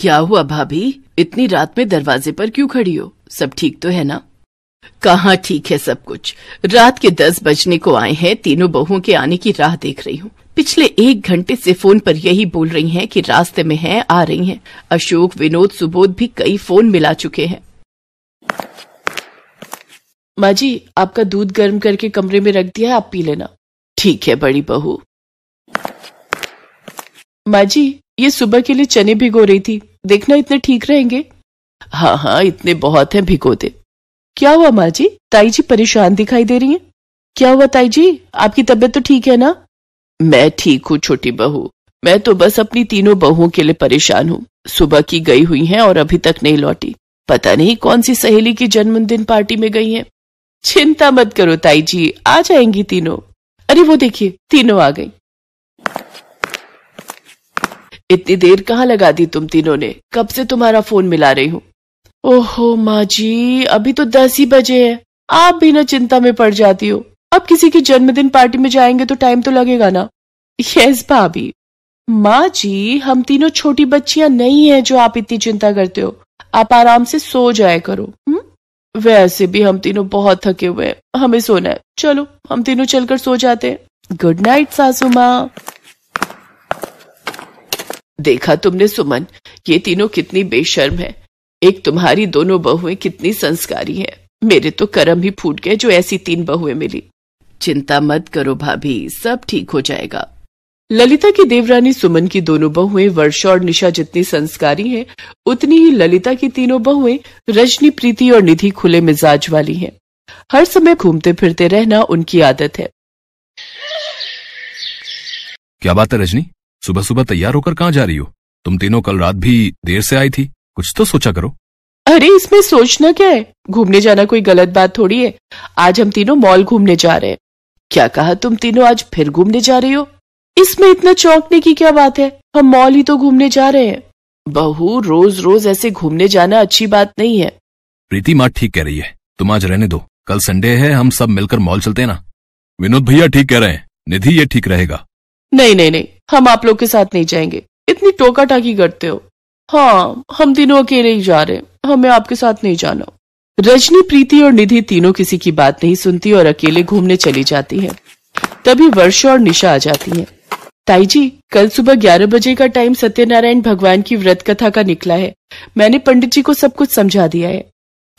क्या हुआ भाभी इतनी रात में दरवाजे पर क्यों खड़ी हो सब ठीक तो है ना कहा ठीक है सब कुछ रात के दस बजने को आए हैं तीनों बहुओं के आने की राह देख रही हूँ पिछले एक घंटे से फोन पर यही बोल रही हैं कि रास्ते में हैं आ रही हैं अशोक विनोद सुबोध भी कई फोन मिला चुके हैं माँ जी आपका दूध गर्म करके कमरे में रख दिया है आप पी लेना ठीक है बड़ी बहू माँ जी ये सुबह के लिए चने भिगो रही थी देखना इतने ठीक रहेंगे हाँ हाँ इतने बहुत हैं भिगोते क्या हुआ माँ जी ताई जी परेशान दिखाई दे रही हैं क्या हुआ ताई जी आपकी तबीयत तो ठीक है ना मैं ठीक हूँ छोटी बहू मैं तो बस अपनी तीनों बहुओं के लिए परेशान हूँ सुबह की गई हुई हैं और अभी तक नहीं लौटी पता नहीं कौन सी सहेली की जन्मदिन पार्टी में गई है चिंता मत करो ताई जी आ जाएंगी तीनों अरे वो देखिए तीनों आ गई इतनी देर कहाँ लगा दी तुम तीनों ने कब से तुम्हारा फोन मिला रही हूँ ओहो माँ जी अभी तो दस ही बजे है आप भी ना चिंता में पड़ जाती हो अब किसी की जन्मदिन पार्टी में जाएंगे तो टाइम तो लगेगा ना यस भाभी माँ जी हम तीनों छोटी बच्चियां नहीं हैं जो आप इतनी चिंता करते हो आप आराम से सो जाया करो हु? हम्म? वैसे भी हम तीनों बहुत थके हुए हैं हमें सोना है चलो हम तीनों चलकर सो जाते हैं गुड नाइट सासू माँ देखा तुमने सुमन ये तीनों कितनी बेशर्म है एक तुम्हारी दोनों बहुएं कितनी संस्कारी हैं मेरे तो कर्म ही फूट गए जो ऐसी तीन बहुएं मिली चिंता मत करो भाभी सब ठीक हो जाएगा ललिता की देवरानी सुमन की दोनों बहुएं वर्षा और निशा जितनी संस्कारी हैं उतनी ही ललिता की तीनों बहुएं रजनी प्रीति और निधि खुले मिजाज वाली हैं हर समय घूमते फिरते रहना उनकी आदत है क्या बात है रजनी सुबह सुबह तैयार होकर कहाँ जा रही हो तुम तीनों कल रात भी देर से आई थी कुछ तो सोचा करो अरे इसमें सोचना क्या है घूमने जाना कोई गलत बात थोड़ी है आज हम तीनों मॉल घूमने जा रहे हैं क्या कहा तुम तीनों आज फिर घूमने जा रही हो इसमें इतना चौंकने की क्या बात है हम मॉल ही तो घूमने जा रहे हैं बहू रोज रोज ऐसे घूमने जाना अच्छी बात नहीं है प्रीति माँ ठीक कह रही है तुम आज रहने दो कल संडे है हम सब मिलकर मॉल चलते ना विनोद भैया ठीक कह रहे हैं निधि ये ठीक रहेगा नहीं नहीं नहीं हम आप लोग के साथ नहीं जाएंगे इतनी टोका टाकी करते हो हाँ हम तीनों अकेले ही जा रहे हैं हमें आपके साथ नहीं जाना रजनी प्रीति और निधि तीनों किसी की बात नहीं सुनती और अकेले घूमने चली जाती है तभी वर्षा और निशा आ जाती है ताई जी कल सुबह ग्यारह बजे का टाइम सत्यनारायण भगवान की व्रत कथा का निकला है मैंने पंडित जी को सब कुछ समझा दिया है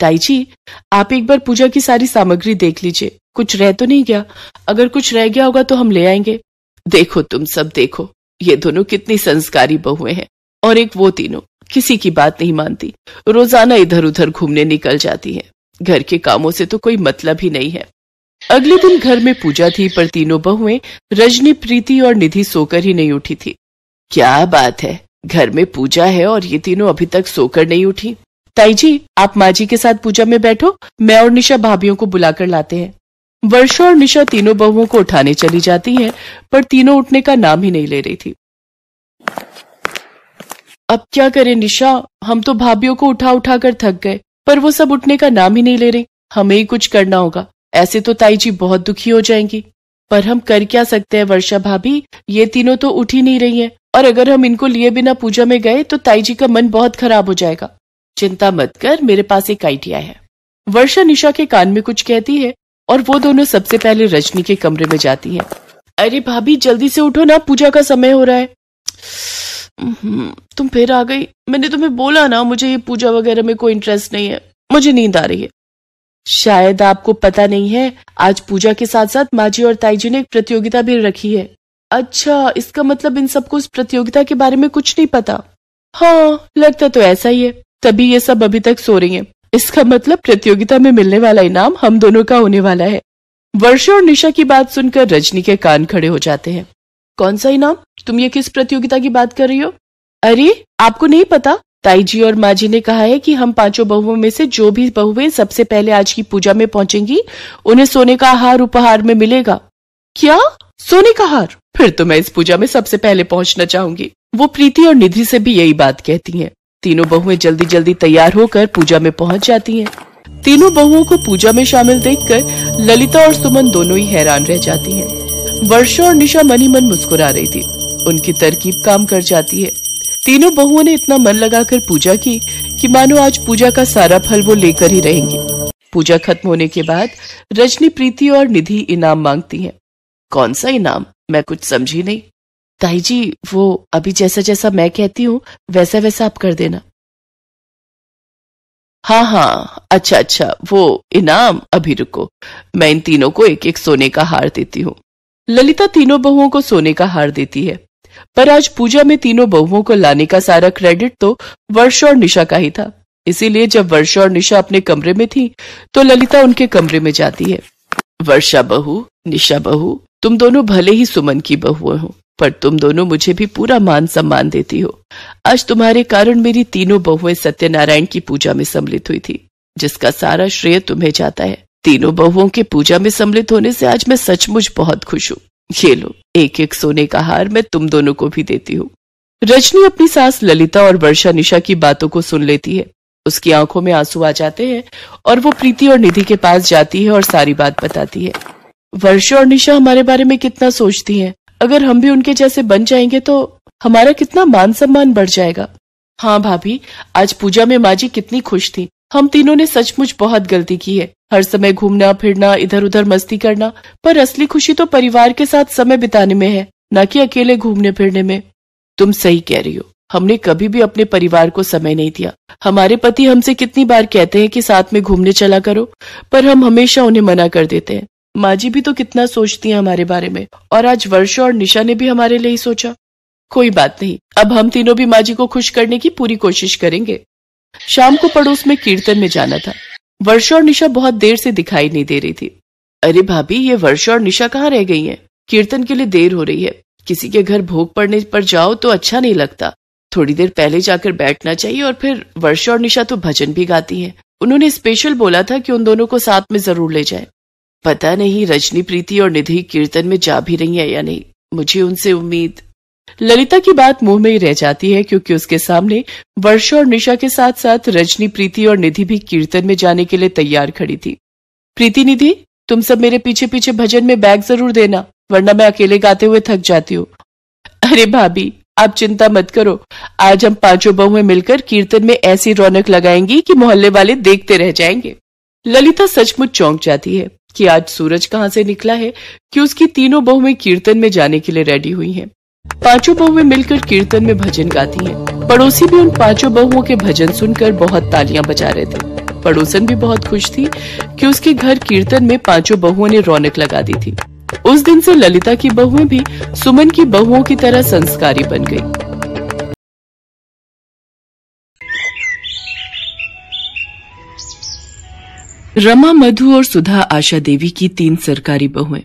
ताई जी आप एक बार पूजा की सारी सामग्री देख लीजिए कुछ रह तो नहीं गया अगर कुछ रह गया होगा तो हम ले आएंगे देखो तुम सब देखो ये दोनों कितनी संस्कारी बहुएं हैं और एक वो तीनों किसी की बात नहीं मानती रोजाना इधर उधर घूमने निकल जाती है घर के कामों से तो कोई मतलब ही नहीं है अगले दिन घर में पूजा थी पर तीनों बहुएं रजनी प्रीति और निधि सोकर ही नहीं उठी थी क्या बात है घर में पूजा है और ये तीनों अभी तक सोकर नहीं उठी ताई जी आप माँ जी के साथ पूजा में बैठो मैं और निशा भाभीियों को बुलाकर लाते हैं वर्षा और निशा तीनों बहुओं को उठाने चली जाती है पर तीनों उठने का नाम ही नहीं ले रही थी अब क्या करें निशा हम तो भाभीियों को उठा उठा कर थक गए पर वो सब उठने का नाम ही नहीं ले रही हमें ही कुछ करना होगा ऐसे तो ताई जी बहुत दुखी हो जाएंगी पर हम कर क्या सकते हैं वर्षा भाभी ये तीनों तो उठ ही नहीं रही हैं और अगर हम इनको लिए बिना पूजा में गए तो ताई जी का मन बहुत खराब हो जाएगा चिंता मत कर मेरे पास एक आइडिया है वर्षा निशा के कान में कुछ कहती है और वो दोनों सबसे पहले रजनी के कमरे में जाती है अरे भाभी जल्दी से उठो ना पूजा का समय हो रहा है तुम फिर आ गई मैंने तुम्हें बोला ना मुझे ये पूजा वगैरह में कोई इंटरेस्ट नहीं है मुझे नींद आ रही है शायद आपको पता नहीं है आज पूजा के साथ साथ माजी और ताईजी ने एक प्रतियोगिता भी रखी है अच्छा इसका मतलब इन सबको उस प्रतियोगिता के बारे में कुछ नहीं पता हाँ लगता तो ऐसा ही है तभी ये सब अभी तक सो रही हैं। इसका मतलब प्रतियोगिता में मिलने वाला इनाम हम दोनों का होने वाला है वर्षा और निशा की बात सुनकर रजनी के कान खड़े हो जाते हैं कौन सा इनाम तुम ये किस प्रतियोगिता की बात कर रही हो अरे आपको नहीं पता ताई जी और माँ जी ने कहा है कि हम पांचों बहुओं में से जो भी बहुएं सबसे पहले आज की पूजा में पहुंचेंगी उन्हें सोने का हार उपहार में मिलेगा क्या सोने का हार फिर तो मैं इस पूजा में सबसे पहले पहुंचना चाहूंगी वो प्रीति और निधि से भी यही बात कहती हैं तीनों बहुएं जल्दी जल्दी तैयार होकर पूजा में पहुंच जाती हैं। तीनों बहुओं को पूजा में शामिल देखकर ललिता और सुमन दोनों ही हैरान रह जाती हैं। वर्षा और निशा मनी मन मुस्कुरा रही थी उनकी तरकीब काम कर जाती है तीनों बहुओं ने इतना मन लगाकर पूजा की कि मानो आज पूजा का सारा फल वो लेकर ही रहेंगी पूजा खत्म होने के बाद रजनी प्रीति और निधि इनाम मांगती है कौन सा इनाम मैं कुछ समझी नहीं ताई जी वो अभी जैसा जैसा मैं कहती हूँ वैसा वैसा आप कर देना हाँ हाँ अच्छा अच्छा वो इनाम अभी रुको मैं इन तीनों को एक एक सोने का हार देती हूँ ललिता तीनों बहुओं को सोने का हार देती है पर आज पूजा में तीनों बहुओं को लाने का सारा क्रेडिट तो वर्षा और निशा का ही था इसीलिए जब वर्षा और निशा अपने कमरे में थी तो ललिता उनके कमरे में जाती है वर्षा बहू निशा बहू तुम दोनों भले ही सुमन की बहुएं हो पर तुम दोनों मुझे भी पूरा मान सम्मान देती हो आज तुम्हारे कारण मेरी तीनों बहुएं सत्यनारायण की पूजा में सम्मिलित हुई थी जिसका सारा श्रेय तुम्हें जाता है तीनों बहुओं के पूजा में सम्मिलित होने से आज मैं सचमुच बहुत खुश हूँ ये लो एक एक सोने का हार मैं तुम दोनों को भी देती हूँ रजनी अपनी सास ललिता और वर्षा निशा की बातों को सुन लेती है उसकी आंखों में आंसू आ जाते हैं और वो प्रीति और निधि के पास जाती है और सारी बात बताती है वर्षा और निशा हमारे बारे में कितना सोचती हैं अगर हम भी उनके जैसे बन जाएंगे तो हमारा कितना मान सम्मान बढ़ जाएगा हाँ भाभी आज पूजा में माँ जी कितनी खुश थी हम तीनों ने सचमुच बहुत गलती की है हर समय घूमना फिरना इधर उधर मस्ती करना पर असली खुशी तो परिवार के साथ समय बिताने में है न कि अकेले घूमने फिरने में तुम सही कह रही हो हमने कभी भी अपने परिवार को समय नहीं दिया हमारे पति हमसे कितनी बार कहते हैं कि साथ में घूमने चला करो पर हम हमेशा उन्हें मना कर देते हैं माँ जी भी तो कितना सोचती हैं हमारे बारे में और आज वर्षा और निशा ने भी हमारे लिए ही सोचा कोई बात नहीं अब हम तीनों भी माँ जी को खुश करने की पूरी कोशिश करेंगे शाम को पड़ोस में कीर्तन में जाना था वर्षा और निशा बहुत देर से दिखाई नहीं दे रही थी अरे भाभी ये वर्षा और निशा कहाँ रह गई है कीर्तन के लिए देर हो रही है किसी के घर भोग पड़ने पर जाओ तो अच्छा नहीं लगता थोड़ी देर पहले जाकर बैठना चाहिए और फिर वर्षा और निशा तो भजन भी गाती हैं। उन्होंने स्पेशल बोला था कि उन दोनों को साथ में जरूर ले जाए पता नहीं रजनी प्रीति और निधि कीर्तन में जा भी रही है या नहीं मुझे उनसे उम्मीद ललिता की बात मुंह में ही रह जाती है क्योंकि उसके सामने वर्षा और निशा के साथ साथ रजनी प्रीति और निधि भी कीर्तन में जाने के लिए तैयार खड़ी थी प्रीति निधि तुम सब मेरे पीछे पीछे भजन में बैग जरूर देना वरना मैं अकेले गाते हुए थक जाती हूँ अरे भाभी आप चिंता मत करो आज हम पांचों बहुएं मिलकर कीर्तन में ऐसी रौनक लगाएंगी कि मोहल्ले वाले देखते रह जाएंगे ललिता सचमुच चौंक जाती है कि आज सूरज कहाँ से निकला है कि उसकी तीनों बहुएं कीर्तन में जाने के लिए रेडी हुई हैं। पांचों बहुएं मिलकर कीर्तन में भजन गाती हैं। पड़ोसी भी उन पांचों बहुओं के भजन सुनकर बहुत तालियां बजा रहे थे पड़ोसन भी बहुत खुश थी कि उसके घर कीर्तन में पांचों बहुओं ने रौनक लगा दी थी उस दिन से ललिता की बहुएं भी सुमन की बहुओं की तरह संस्कारी बन गयी रमा मधु और सुधा आशा देवी की तीन सरकारी बहुएं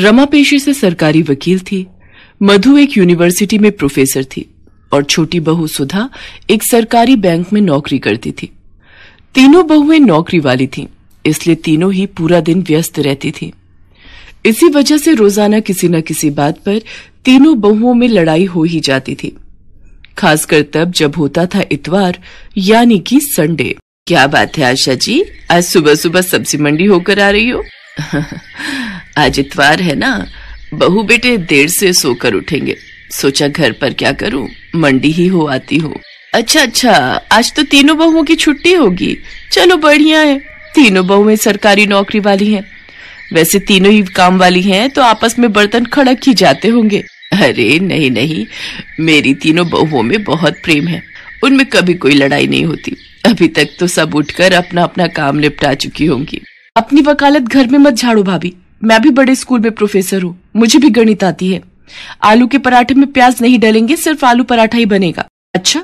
रमा पेशे से सरकारी वकील थी मधु एक यूनिवर्सिटी में प्रोफेसर थी और छोटी बहू सुधा एक सरकारी बैंक में नौकरी करती थी तीनों बहुएं नौकरी वाली थीं इसलिए तीनों ही पूरा दिन व्यस्त रहती थीं इसी वजह से रोजाना किसी न किसी बात पर तीनों बहुओं में लड़ाई हो ही जाती थी खासकर तब जब होता था इतवार यानी कि संडे क्या बात है आशा जी आज सुबह सुबह सब्जी मंडी होकर आ रही हो आज इतवार है ना बहू बेटे देर से सोकर उठेंगे सोचा घर पर क्या करूं मंडी ही हो आती हो अच्छा अच्छा आज तो तीनों बहुओं की छुट्टी होगी चलो बढ़िया है तीनों बहुएं सरकारी नौकरी वाली हैं वैसे तीनों ही काम वाली हैं तो आपस में बर्तन खड़क ही जाते होंगे अरे नहीं नहीं मेरी तीनों बहुओं में बहुत प्रेम है उनमें कभी कोई लड़ाई नहीं होती अभी तक तो सब उठकर अपना अपना काम निपटा चुकी होंगी अपनी वकालत घर में मत झाड़ो भाभी मैं भी बड़े स्कूल में प्रोफेसर हूँ मुझे भी गणित आती है आलू के पराठे में प्याज नहीं डलेंगे सिर्फ आलू पराठा ही बनेगा अच्छा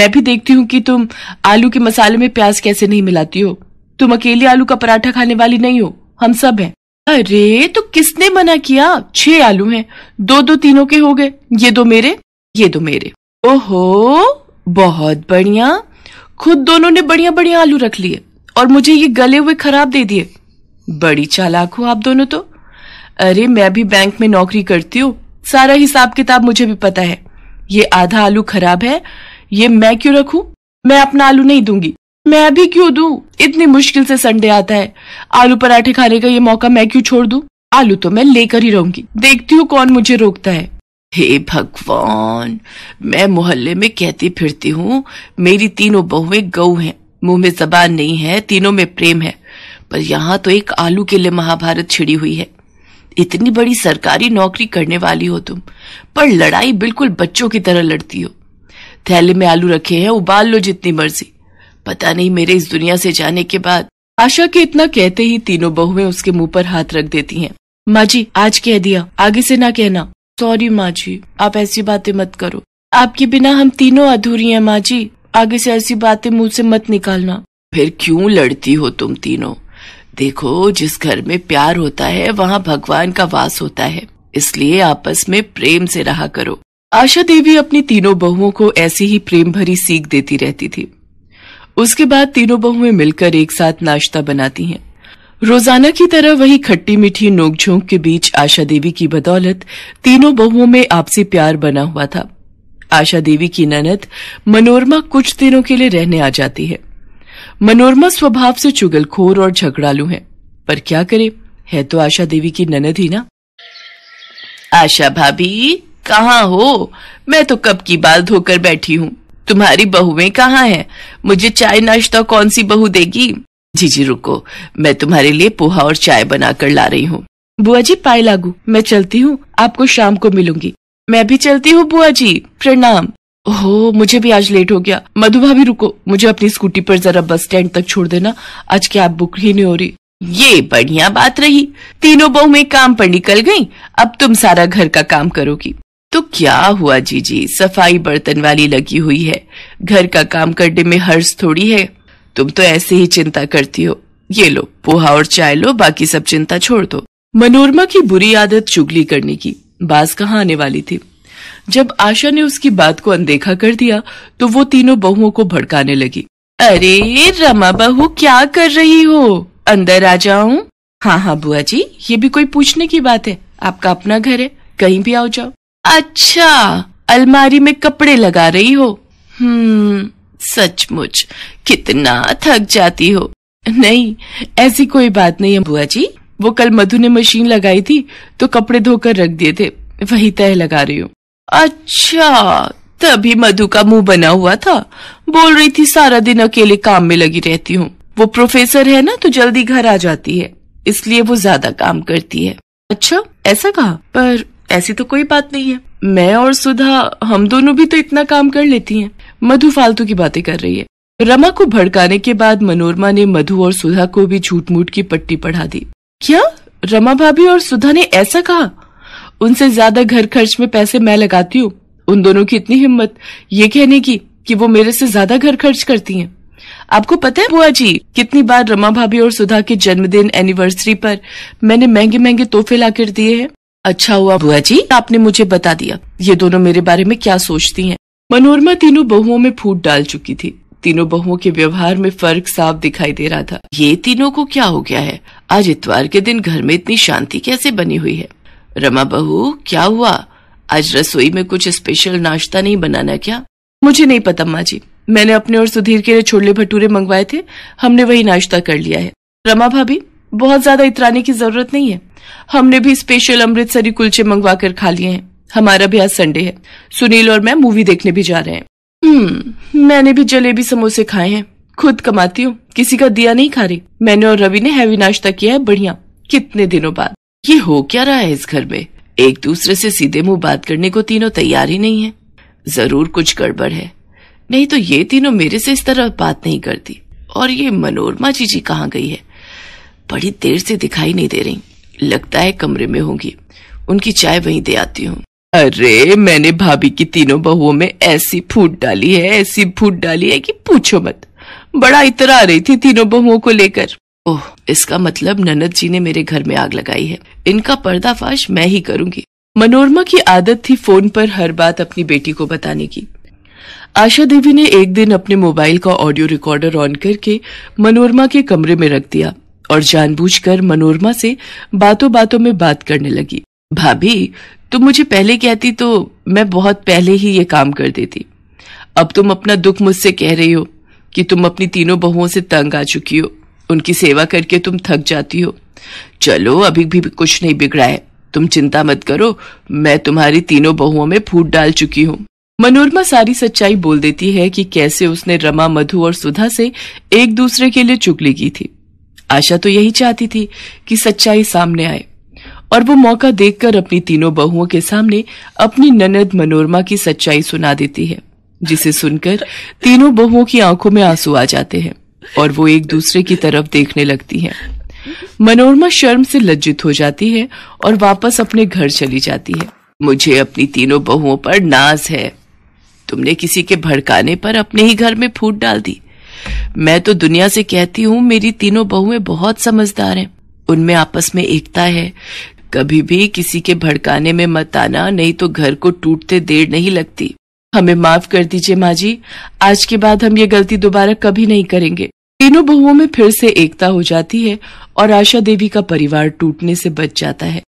मैं भी देखती हूँ कि तुम आलू के मसाले में प्याज कैसे नहीं मिलाती हो तुम अकेले आलू का पराठा खाने वाली नहीं हो हम सब हैं अरे तो किसने मना किया छह आलू हैं दो दो तीनों के हो गए ये दो मेरे ये दो मेरे ओहो बहुत बढ़िया खुद दोनों ने बढ़िया बढ़िया आलू रख लिए और मुझे ये गले हुए खराब दे दिए बड़ी चालाक हो आप दोनों तो अरे मैं भी बैंक में नौकरी करती हूँ सारा हिसाब किताब मुझे भी पता है ये आधा आलू खराब है ये मैं क्यों रखू मैं अपना आलू नहीं दूंगी मैं भी क्यों दू इतनी मुश्किल से संडे आता है आलू पराठे खाने का ये मौका मैं क्यों छोड़ दू आलू तो मैं लेकर ही रहूंगी देखती हूँ कौन मुझे रोकता है हे भगवान मैं मोहल्ले में कहती फिरती हूँ मेरी तीनों बहुएं गऊ हैं मुंह में जबान नहीं है तीनों में प्रेम है पर यहाँ तो एक आलू के लिए महाभारत छिड़ी हुई है इतनी बड़ी सरकारी नौकरी करने वाली हो तुम पर लड़ाई बिल्कुल बच्चों की तरह लड़ती हो थैले में आलू रखे हैं उबाल लो जितनी मर्जी पता नहीं मेरे इस दुनिया से जाने के बाद आशा के इतना कहते ही तीनों बहुएं उसके मुंह पर हाथ रख देती हैं माँ जी आज कह दिया आगे से ना कहना सॉरी माँ जी आप ऐसी बातें मत करो आपके बिना हम तीनों अधूरी हैं माँ जी आगे से ऐसी बातें मुंह से मत निकालना फिर क्यों लड़ती हो तुम तीनों देखो जिस घर में प्यार होता है वहाँ भगवान का वास होता है इसलिए आपस में प्रेम से रहा करो आशा देवी अपनी तीनों बहुओं को ऐसी ही प्रेम भरी सीख देती रहती थी उसके बाद तीनों बहुएं मिलकर एक साथ नाश्ता बनाती हैं रोजाना की तरह वही खट्टी मीठी नोकझोंक के बीच आशा देवी की बदौलत तीनों बहुओं में आपसी प्यार बना हुआ था आशा देवी की ननद मनोरमा कुछ दिनों के लिए रहने आ जाती है मनोरमा स्वभाव से चुगलखोर और झगड़ालू है पर क्या करे है तो आशा देवी की ननद ही ना आशा भाभी कहाँ हो मैं तो कब की बाल धोकर बैठी हूँ तुम्हारी बहुएं कहाँ हैं? मुझे चाय नाश्ता कौन सी बहू देगी जी जी रुको मैं तुम्हारे लिए पोहा और चाय बनाकर ला रही हूँ बुआ जी पाए लागू मैं चलती हूँ आपको शाम को मिलूंगी मैं भी चलती हूँ बुआ जी प्रणाम हो मुझे भी आज लेट हो गया मधु भाभी रुको मुझे अपनी स्कूटी पर जरा बस स्टैंड तक छोड़ देना आज आप बुक ही नहीं हो रही ये बढ़िया बात रही तीनों बहु में काम पर निकल गई अब तुम सारा घर का काम करोगी तो क्या हुआ जी जी सफाई बर्तन वाली लगी हुई है घर का काम करने में हर्ष थोड़ी है तुम तो ऐसे ही चिंता करती हो ये लो पोहा और चाय लो बाकी सब चिंता छोड़ दो मनोरमा की बुरी आदत चुगली करने की बास कहा आने वाली थी जब आशा ने उसकी बात को अनदेखा कर दिया तो वो तीनों बहुओं को भड़काने लगी अरे रमा बहू क्या कर रही हो अंदर आ जाऊं हाँ हाँ बुआ जी ये भी कोई पूछने की बात है आपका अपना घर है कहीं भी आओ जाओ अच्छा अलमारी में कपड़े लगा रही हो हम्म सचमुच कितना थक जाती हो नहीं ऐसी कोई बात नहीं है बुआ जी वो कल मधु ने मशीन लगाई थी तो कपड़े धोकर रख दिए थे वही तय लगा रही हूँ अच्छा तभी मधु का मुंह बना हुआ था बोल रही थी सारा दिन अकेले काम में लगी रहती हूँ वो प्रोफेसर है ना तो जल्दी घर आ जाती है इसलिए वो ज्यादा काम करती है अच्छा ऐसा कहा पर ऐसी तो कोई बात नहीं है मैं और सुधा हम दोनों भी तो इतना काम कर लेती हैं मधु फालतू की बातें कर रही है रमा को भड़काने के बाद मनोरमा ने मधु और सुधा को भी झूठ मूठ की पट्टी पढ़ा दी क्या रमा भाभी और सुधा ने ऐसा कहा उनसे ज्यादा घर खर्च में पैसे मैं लगाती हूँ उन दोनों की इतनी हिम्मत ये कहने की कि वो मेरे से ज्यादा घर खर्च करती हैं। आपको पता है बुआ जी कितनी बार रमा भाभी और सुधा के जन्मदिन एनिवर्सरी पर मैंने महंगे महंगे तोहफे ला कर दिए हैं अच्छा हुआ बुआ जी आपने मुझे बता दिया ये दोनों मेरे बारे में क्या सोचती हैं मनोरमा तीनों बहुओं में फूट डाल चुकी थी तीनों बहुओं के व्यवहार में फर्क साफ दिखाई दे रहा था ये तीनों को क्या हो गया है आज इतवार के दिन घर में इतनी शांति कैसे बनी हुई है रमा बहू क्या हुआ आज रसोई में कुछ स्पेशल नाश्ता नहीं बनाना क्या मुझे नहीं पता माँ जी मैंने अपने और सुधीर के लिए छोले भटूरे मंगवाए थे हमने वही नाश्ता कर लिया है रमा भाभी बहुत ज्यादा इतराने की जरूरत नहीं है हमने भी स्पेशल अमृतसरी कुलचे मंगवा कर खा लिए हैं हमारा भी आज संडे है सुनील और मैं मूवी देखने भी जा रहे हैं हम्म, मैंने भी जलेबी समोसे खाए हैं खुद कमाती हूँ किसी का दिया नहीं खा रही मैंने और रवि ने हैवी नाश्ता किया है बढ़िया कितने दिनों बाद ये हो क्या रहा है इस घर में एक दूसरे से सीधे मुंह बात करने को तीनों तैयार ही नहीं है जरूर कुछ गड़बड़ है नहीं तो ये तीनों मेरे से इस तरह बात नहीं करती और ये मनोरमा जी जी कहाँ गई है बड़ी देर से दिखाई नहीं दे रही लगता है कमरे में होंगी उनकी चाय वहीं दे आती हूँ अरे मैंने भाभी की तीनों बहुओं में ऐसी फूट डाली है ऐसी फूट डाली है कि पूछो मत बड़ा इतरा रही थी तीनों बहुओं को लेकर ओह इसका मतलब ननद जी ने मेरे घर में आग लगाई है इनका पर्दाफाश मैं ही करूंगी मनोरमा की आदत थी फोन पर हर बात अपनी बेटी को बताने की आशा देवी ने एक दिन अपने मोबाइल का ऑडियो रिकॉर्डर ऑन करके मनोरमा के कमरे में रख दिया और जानबूझकर मनोरमा से बातों बातों में बात करने लगी भाभी तुम तो मुझे पहले कहती तो मैं बहुत पहले ही ये काम कर देती अब तुम अपना दुख मुझसे कह रही हो कि तुम अपनी तीनों बहुओं से तंग आ चुकी हो उनकी सेवा करके तुम थक जाती हो चलो अभी भी कुछ नहीं बिगड़ा है तुम चिंता मत करो मैं तुम्हारी तीनों बहुओं में फूट डाल चुकी हूँ मनोरमा सारी सच्चाई बोल देती है कि कैसे उसने रमा मधु और सुधा से एक दूसरे के लिए चुगली की थी आशा तो यही चाहती थी कि सच्चाई सामने आए और वो मौका देखकर अपनी तीनों बहुओं के सामने अपनी ननद मनोरमा की सच्चाई सुना देती है जिसे सुनकर तीनों बहुओं की आंखों में आंसू आ जाते हैं और वो एक दूसरे की तरफ देखने लगती हैं। मनोरमा शर्म से लज्जित हो जाती है और वापस अपने घर चली जाती है मुझे अपनी तीनों बहुओं पर नाज है तुमने किसी के भड़काने पर अपने ही घर में फूट डाल दी मैं तो दुनिया से कहती हूँ मेरी तीनों बहुएं बहुत समझदार हैं उनमें आपस में एकता है कभी भी किसी के भड़काने में मत आना नहीं तो घर को टूटते देर नहीं लगती हमें माफ कर दीजिए माँ जी आज के बाद हम ये गलती दोबारा कभी नहीं करेंगे तीनों बहुओं में फिर से एकता हो जाती है और आशा देवी का परिवार टूटने से बच जाता है